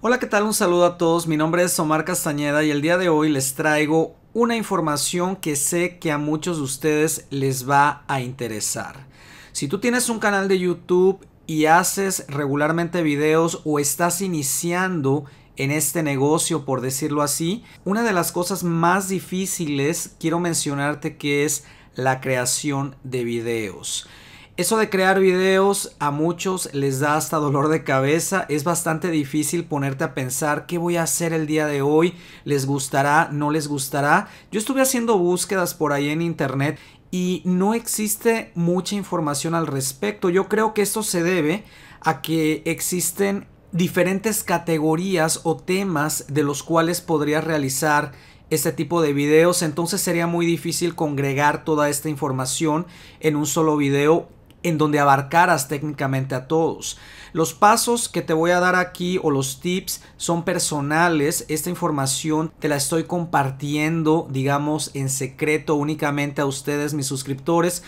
Hola, ¿qué tal? Un saludo a todos. Mi nombre es Omar Castañeda y el día de hoy les traigo una información que sé que a muchos de ustedes les va a interesar. Si tú tienes un canal de YouTube y haces regularmente videos o estás iniciando en este negocio, por decirlo así, una de las cosas más difíciles quiero mencionarte que es la creación de videos. Eso de crear videos a muchos les da hasta dolor de cabeza, es bastante difícil ponerte a pensar qué voy a hacer el día de hoy, les gustará, no les gustará. Yo estuve haciendo búsquedas por ahí en internet y no existe mucha información al respecto. Yo creo que esto se debe a que existen diferentes categorías o temas de los cuales podrías realizar este tipo de videos entonces sería muy difícil congregar toda esta información en un solo video en donde abarcaras técnicamente a todos. Los pasos que te voy a dar aquí o los tips son personales. Esta información te la estoy compartiendo, digamos, en secreto únicamente a ustedes, mis suscriptores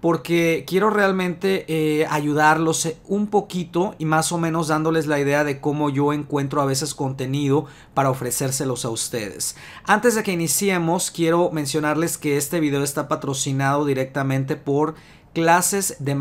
porque quiero realmente eh, ayudarlos eh, un poquito y más o menos dándoles la idea de cómo yo encuentro a veces contenido para ofrecérselos a ustedes. Antes de que iniciemos, quiero mencionarles que este video está patrocinado directamente por clases de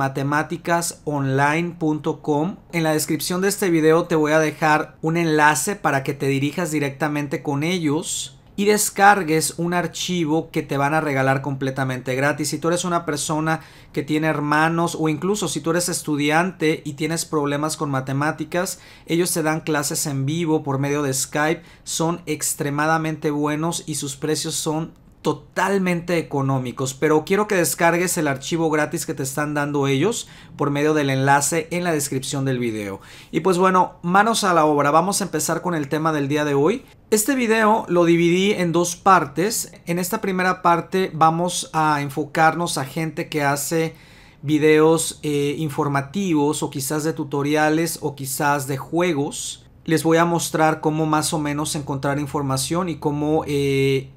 En la descripción de este video te voy a dejar un enlace para que te dirijas directamente con ellos y descargues un archivo que te van a regalar completamente gratis. Si tú eres una persona que tiene hermanos o incluso si tú eres estudiante y tienes problemas con matemáticas, ellos te dan clases en vivo por medio de Skype, son extremadamente buenos y sus precios son totalmente económicos, pero quiero que descargues el archivo gratis que te están dando ellos por medio del enlace en la descripción del video. Y pues bueno, manos a la obra, vamos a empezar con el tema del día de hoy. Este video lo dividí en dos partes. En esta primera parte vamos a enfocarnos a gente que hace videos eh, informativos o quizás de tutoriales o quizás de juegos. Les voy a mostrar cómo más o menos encontrar información y cómo eh,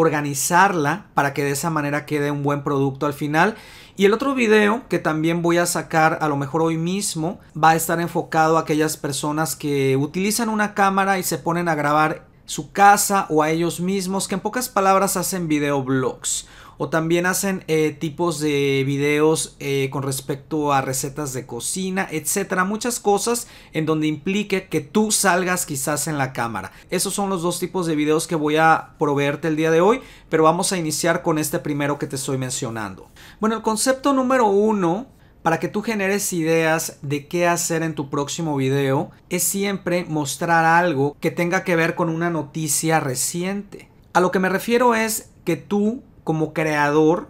organizarla para que de esa manera quede un buen producto al final. Y el otro video que también voy a sacar a lo mejor hoy mismo va a estar enfocado a aquellas personas que utilizan una cámara y se ponen a grabar su casa o a ellos mismos, que en pocas palabras hacen videoblogs. O también hacen eh, tipos de videos eh, con respecto a recetas de cocina, etcétera. Muchas cosas en donde implique que tú salgas quizás en la cámara. Esos son los dos tipos de videos que voy a proveerte el día de hoy, pero vamos a iniciar con este primero que te estoy mencionando. Bueno, el concepto número uno para que tú generes ideas de qué hacer en tu próximo video, es siempre mostrar algo que tenga que ver con una noticia reciente. A lo que me refiero es que tú, como creador,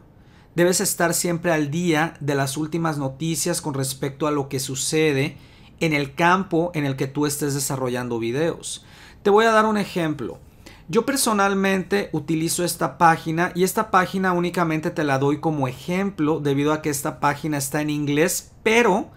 debes estar siempre al día de las últimas noticias con respecto a lo que sucede en el campo en el que tú estés desarrollando videos. Te voy a dar un ejemplo. Yo personalmente utilizo esta página y esta página únicamente te la doy como ejemplo debido a que esta página está en inglés, pero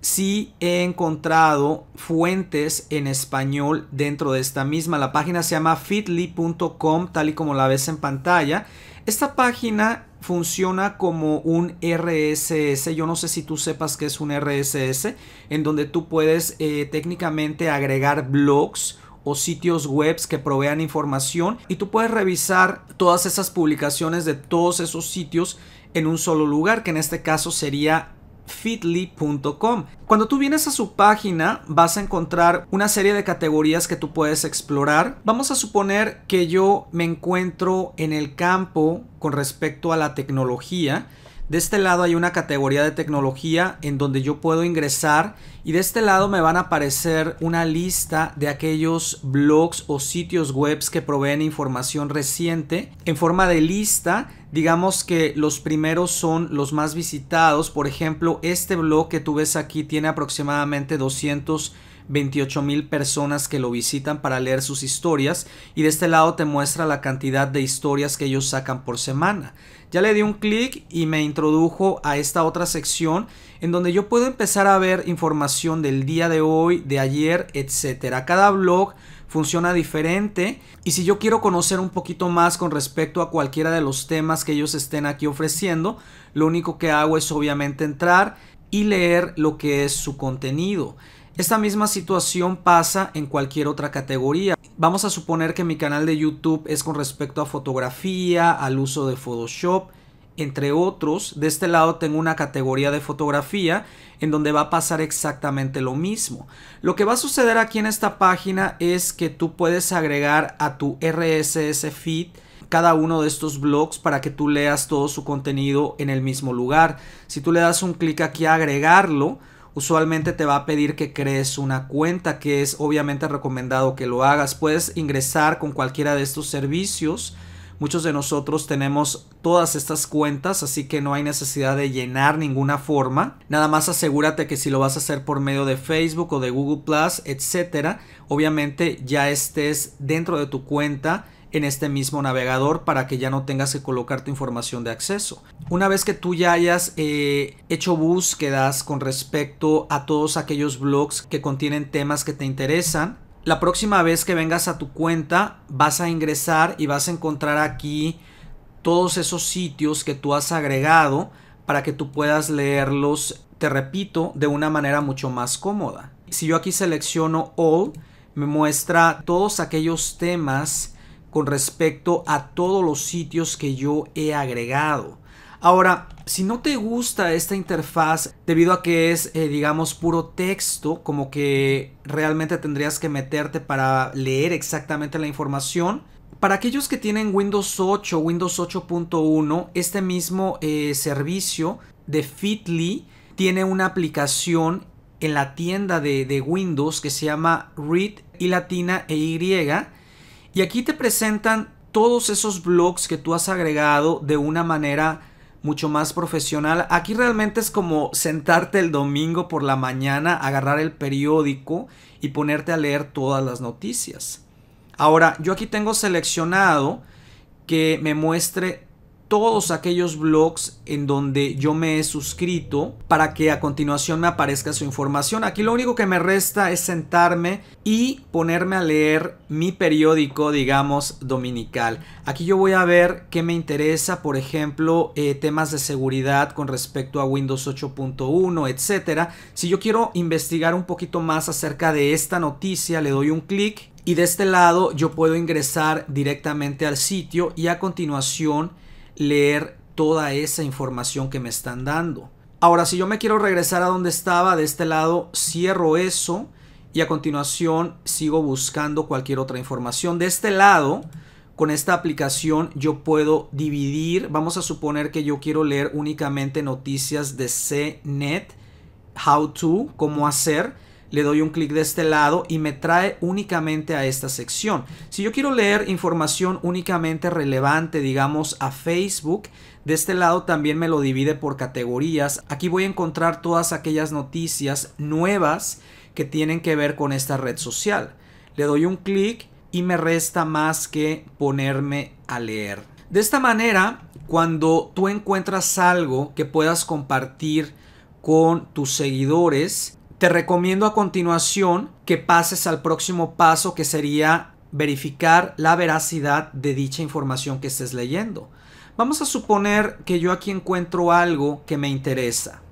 sí he encontrado fuentes en español dentro de esta misma. La página se llama fitly.com tal y como la ves en pantalla. Esta página funciona como un RSS. Yo no sé si tú sepas que es un RSS, en donde tú puedes eh, técnicamente agregar blogs o sitios webs que provean información y tú puedes revisar todas esas publicaciones de todos esos sitios en un solo lugar, que en este caso sería fitly.com. Cuando tú vienes a su página vas a encontrar una serie de categorías que tú puedes explorar. Vamos a suponer que yo me encuentro en el campo con respecto a la tecnología de este lado hay una categoría de tecnología en donde yo puedo ingresar y de este lado me van a aparecer una lista de aquellos blogs o sitios web que proveen información reciente en forma de lista. Digamos que los primeros son los más visitados. Por ejemplo, este blog que tú ves aquí tiene aproximadamente 200 28 mil personas que lo visitan para leer sus historias y de este lado te muestra la cantidad de historias que ellos sacan por semana. Ya le di un clic y me introdujo a esta otra sección en donde yo puedo empezar a ver información del día de hoy, de ayer, etcétera. Cada blog funciona diferente y si yo quiero conocer un poquito más con respecto a cualquiera de los temas que ellos estén aquí ofreciendo, lo único que hago es obviamente entrar y leer lo que es su contenido. Esta misma situación pasa en cualquier otra categoría. Vamos a suponer que mi canal de YouTube es con respecto a fotografía, al uso de Photoshop, entre otros. De este lado tengo una categoría de fotografía en donde va a pasar exactamente lo mismo. Lo que va a suceder aquí en esta página es que tú puedes agregar a tu RSS feed cada uno de estos blogs para que tú leas todo su contenido en el mismo lugar. Si tú le das un clic aquí a agregarlo, usualmente te va a pedir que crees una cuenta, que es obviamente recomendado que lo hagas. Puedes ingresar con cualquiera de estos servicios. Muchos de nosotros tenemos todas estas cuentas, así que no hay necesidad de llenar ninguna forma. Nada más asegúrate que si lo vas a hacer por medio de Facebook o de Google Plus, etcétera, obviamente ya estés dentro de tu cuenta en este mismo navegador para que ya no tengas que colocar tu información de acceso. Una vez que tú ya hayas eh, hecho búsquedas con respecto a todos aquellos blogs que contienen temas que te interesan, la próxima vez que vengas a tu cuenta vas a ingresar y vas a encontrar aquí todos esos sitios que tú has agregado para que tú puedas leerlos, te repito, de una manera mucho más cómoda. Si yo aquí selecciono All, me muestra todos aquellos temas con respecto a todos los sitios que yo he agregado. Ahora, si no te gusta esta interfaz debido a que es, eh, digamos, puro texto, como que realmente tendrías que meterte para leer exactamente la información, para aquellos que tienen Windows 8, Windows 8.1, este mismo eh, servicio de Fitly tiene una aplicación en la tienda de, de Windows que se llama Read y latina e Y y aquí te presentan todos esos blogs que tú has agregado de una manera mucho más profesional. Aquí realmente es como sentarte el domingo por la mañana, agarrar el periódico y ponerte a leer todas las noticias. Ahora, yo aquí tengo seleccionado que me muestre todos aquellos blogs en donde yo me he suscrito para que a continuación me aparezca su información. Aquí lo único que me resta es sentarme y ponerme a leer mi periódico, digamos, dominical. Aquí yo voy a ver qué me interesa, por ejemplo, eh, temas de seguridad con respecto a Windows 8.1, etcétera. Si yo quiero investigar un poquito más acerca de esta noticia, le doy un clic y de este lado yo puedo ingresar directamente al sitio y a continuación leer toda esa información que me están dando. Ahora, si yo me quiero regresar a donde estaba, de este lado, cierro eso y a continuación sigo buscando cualquier otra información. De este lado, con esta aplicación yo puedo dividir, vamos a suponer que yo quiero leer únicamente noticias de CNET, how to, cómo hacer le doy un clic de este lado y me trae únicamente a esta sección. Si yo quiero leer información únicamente relevante, digamos, a Facebook, de este lado también me lo divide por categorías. Aquí voy a encontrar todas aquellas noticias nuevas que tienen que ver con esta red social. Le doy un clic y me resta más que ponerme a leer. De esta manera, cuando tú encuentras algo que puedas compartir con tus seguidores, te recomiendo a continuación que pases al próximo paso que sería verificar la veracidad de dicha información que estés leyendo. Vamos a suponer que yo aquí encuentro algo que me interesa.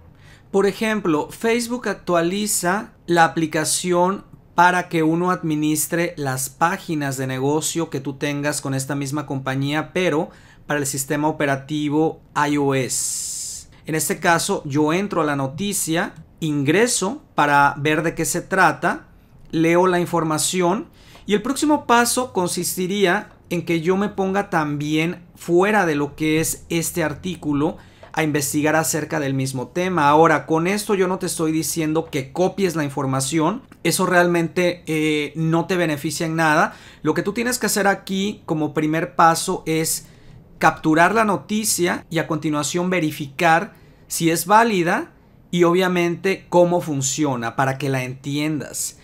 Por ejemplo, Facebook actualiza la aplicación para que uno administre las páginas de negocio que tú tengas con esta misma compañía, pero para el sistema operativo iOS. En este caso, yo entro a la noticia, ingreso para ver de qué se trata, leo la información y el próximo paso consistiría en que yo me ponga también fuera de lo que es este artículo a investigar acerca del mismo tema. Ahora, con esto yo no te estoy diciendo que copies la información, eso realmente eh, no te beneficia en nada. Lo que tú tienes que hacer aquí como primer paso es capturar la noticia y a continuación verificar si es válida y obviamente cómo funciona para que la entiendas.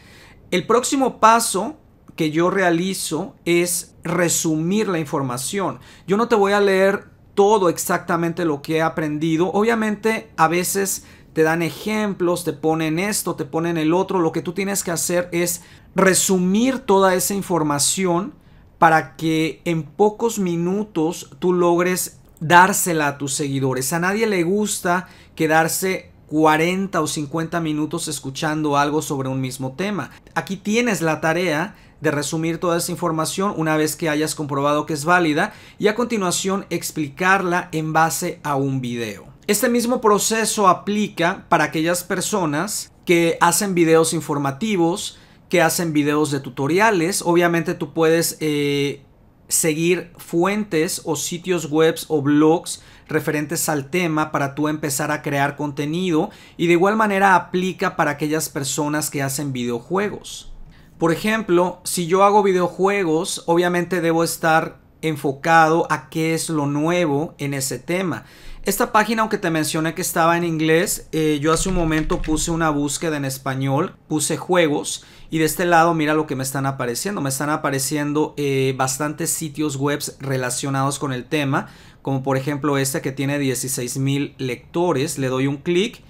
El próximo paso que yo realizo es resumir la información. Yo no te voy a leer todo exactamente lo que he aprendido. Obviamente a veces te dan ejemplos, te ponen esto, te ponen el otro. Lo que tú tienes que hacer es resumir toda esa información para que en pocos minutos tú logres dársela a tus seguidores. A nadie le gusta quedarse 40 o 50 minutos escuchando algo sobre un mismo tema. Aquí tienes la tarea de resumir toda esa información una vez que hayas comprobado que es válida y a continuación explicarla en base a un video. Este mismo proceso aplica para aquellas personas que hacen videos informativos, que hacen videos de tutoriales. Obviamente tú puedes eh, seguir fuentes o sitios webs o blogs referentes al tema para tú empezar a crear contenido y de igual manera aplica para aquellas personas que hacen videojuegos. Por ejemplo, si yo hago videojuegos, obviamente debo estar enfocado a qué es lo nuevo en ese tema. Esta página, aunque te mencioné que estaba en inglés, eh, yo hace un momento puse una búsqueda en español, puse juegos y de este lado mira lo que me están apareciendo. Me están apareciendo eh, bastantes sitios web relacionados con el tema, como por ejemplo este que tiene 16.000 lectores. Le doy un clic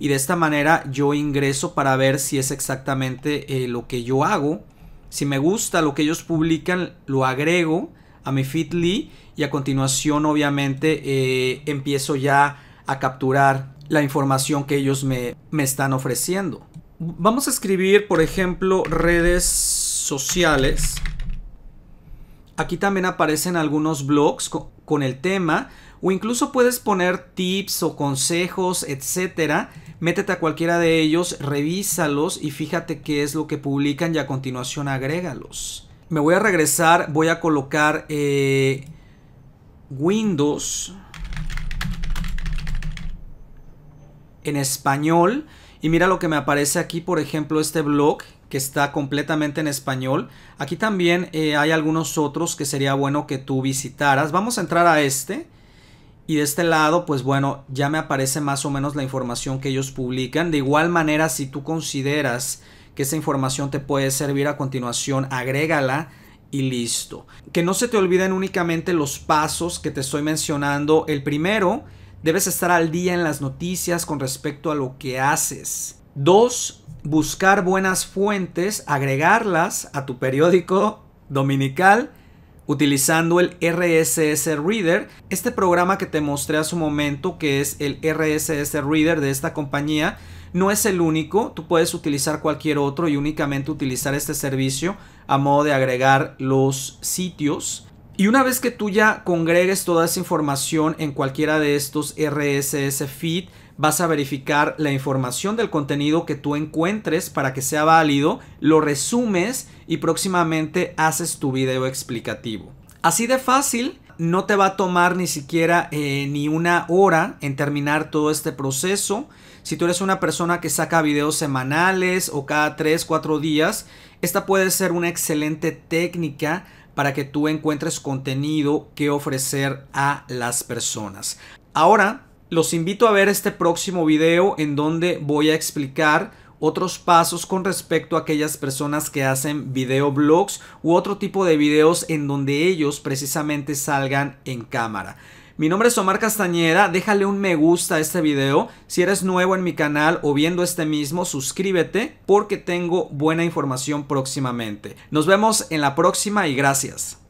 y de esta manera yo ingreso para ver si es exactamente eh, lo que yo hago. Si me gusta lo que ellos publican, lo agrego a mi feed.ly y a continuación obviamente eh, empiezo ya a capturar la información que ellos me, están ofreciendo. Vamos a escribir, por ejemplo, redes sociales. Aquí también aparecen algunos blogs con, el tema o incluso puedes poner tips o consejos, etcétera. Métete a cualquiera de ellos, revísalos y fíjate qué es lo que publican y a continuación agrégalos. Me voy a regresar, voy a colocar eh, Windows en español. Y mira lo que me aparece aquí, por ejemplo, este blog que está completamente en español. Aquí también eh, hay algunos otros que sería bueno que tú visitaras. Vamos a entrar a este. Y de este lado, pues bueno, ya me aparece más o menos la información que ellos publican. De igual manera, si tú consideras que esa información te puede servir a continuación, agrégala y listo. Que no se te olviden únicamente los pasos que te estoy mencionando. El primero, debes estar al día en las noticias con respecto a lo que haces. Dos, buscar buenas fuentes, agregarlas a tu periódico dominical utilizando el RSS Reader, este programa que te mostré hace un momento que es el RSS Reader de esta compañía no es el único, tú puedes utilizar cualquier otro y únicamente utilizar este servicio a modo de agregar los sitios. Y una vez que tú ya congregues toda esa información en cualquiera de estos RSS feed, vas a verificar la información del contenido que tú encuentres para que sea válido, lo resumes y próximamente haces tu video explicativo. Así de fácil no te va a tomar ni siquiera eh, ni una hora en terminar todo este proceso. Si tú eres una persona que saca videos semanales o cada 3, 4 días, esta puede ser una excelente técnica para que tú encuentres contenido que ofrecer a las personas. Ahora, los invito a ver este próximo video en donde voy a explicar otros pasos con respecto a aquellas personas que hacen videoblogs u otro tipo de videos en donde ellos precisamente salgan en cámara. Mi nombre es Omar Castañeda, déjale un me gusta a este video. Si eres nuevo en mi canal o viendo este mismo, suscríbete porque tengo buena información próximamente. Nos vemos en la próxima y gracias.